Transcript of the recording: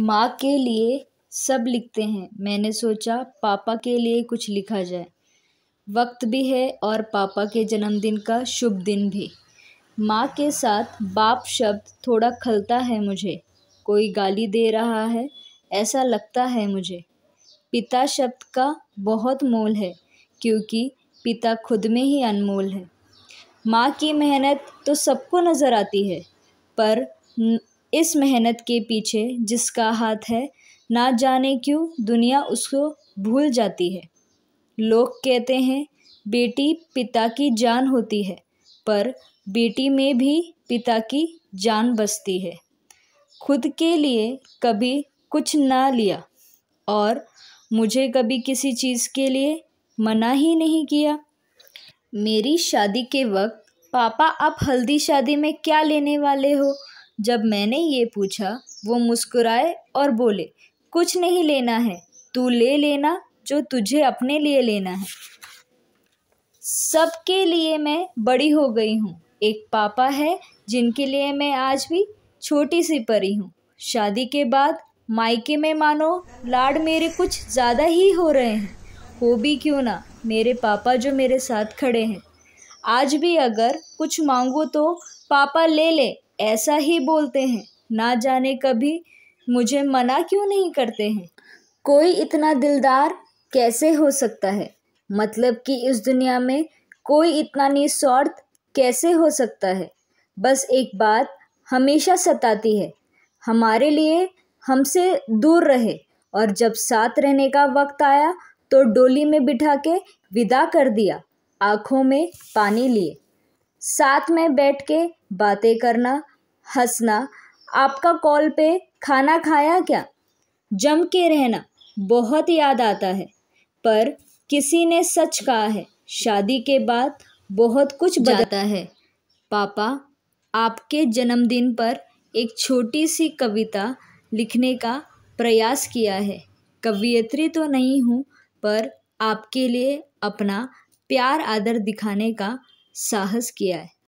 माँ के लिए सब लिखते हैं मैंने सोचा पापा के लिए कुछ लिखा जाए वक्त भी है और पापा के जन्मदिन का शुभ दिन भी माँ के साथ बाप शब्द थोड़ा खलता है मुझे कोई गाली दे रहा है ऐसा लगता है मुझे पिता शब्द का बहुत मोल है क्योंकि पिता खुद में ही अनमोल है माँ की मेहनत तो सबको नज़र आती है पर इस मेहनत के पीछे जिसका हाथ है ना जाने क्यों दुनिया उसको भूल जाती है लोग कहते हैं बेटी पिता की जान होती है पर बेटी में भी पिता की जान बसती है खुद के लिए कभी कुछ ना लिया और मुझे कभी किसी चीज़ के लिए मना ही नहीं किया मेरी शादी के वक्त पापा आप हल्दी शादी में क्या लेने वाले हो जब मैंने ये पूछा वो मुस्कुराए और बोले कुछ नहीं लेना है तू ले लेना जो तुझे अपने लिए लेना है सबके लिए मैं बड़ी हो गई हूँ एक पापा है जिनके लिए मैं आज भी छोटी सी परी हूँ शादी के बाद मायके में मानो लाड मेरे कुछ ज़्यादा ही हो रहे हैं हो भी क्यों ना मेरे पापा जो मेरे साथ खड़े हैं आज भी अगर कुछ मांगो तो पापा ले ले ऐसा ही बोलते हैं ना जाने कभी मुझे मना क्यों नहीं करते हैं कोई इतना दिलदार कैसे हो सकता है मतलब कि इस दुनिया में कोई इतना निस्वार्थ कैसे हो सकता है बस एक बात हमेशा सताती है हमारे लिए हमसे दूर रहे और जब साथ रहने का वक्त आया तो डोली में बिठा के विदा कर दिया आँखों में पानी लिए साथ में बैठ के बातें करना हंसना आपका कॉल पे खाना खाया क्या जम के रहना बहुत याद आता है पर किसी ने सच कहा है शादी के बाद बहुत कुछ बदलता है पापा आपके जन्मदिन पर एक छोटी सी कविता लिखने का प्रयास किया है कवियत्री तो नहीं हूँ पर आपके लिए अपना प्यार आदर दिखाने का साहस किया है